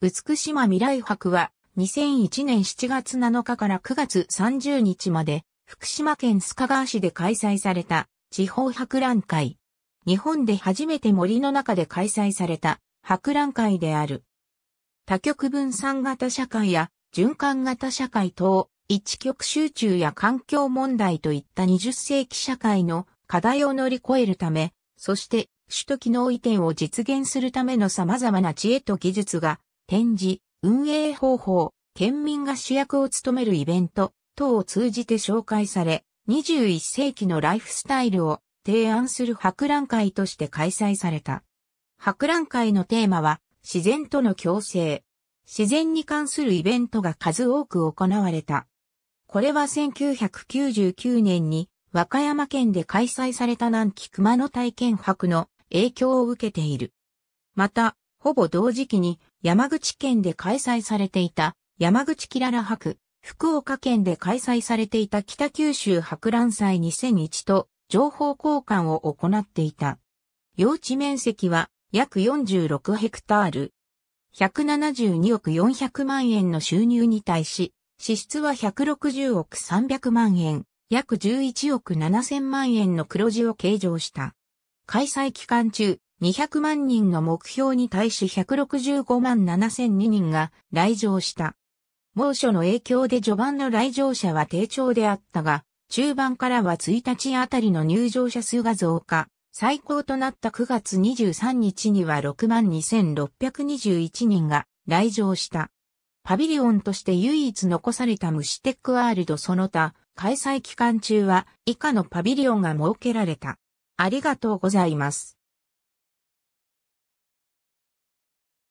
美島未来博は2001年7月7日から9月30日まで福島県須賀川市で開催された地方博覧会。日本で初めて森の中で開催された博覧会である。多極分散型社会や循環型社会等、一極集中や環境問題といった20世紀社会の課題を乗り越えるため、そして首都機能移転を実現するための様々な知恵と技術が展示、運営方法、県民が主役を務めるイベント等を通じて紹介され、21世紀のライフスタイルを提案する博覧会として開催された。博覧会のテーマは自然との共生。自然に関するイベントが数多く行われた。これは1999年に和歌山県で開催された南紀熊野体験博の影響を受けている。また、ほぼ同時期に山口県で開催されていた山口キララ博、福岡県で開催されていた北九州博覧祭2001と情報交換を行っていた。用地面積は約46ヘクタール。172億400万円の収入に対し、支出は160億300万円、約11億7000万円の黒字を計上した。開催期間中、200万人の目標に対し165万7002人が来場した。猛暑の影響で序盤の来場者は低調であったが、中盤からは1日あたりの入場者数が増加。最高となった9月23日には62,621人が来場した。パビリオンとして唯一残されたムシテックワールドその他、開催期間中は以下のパビリオンが設けられた。ありがとうございます。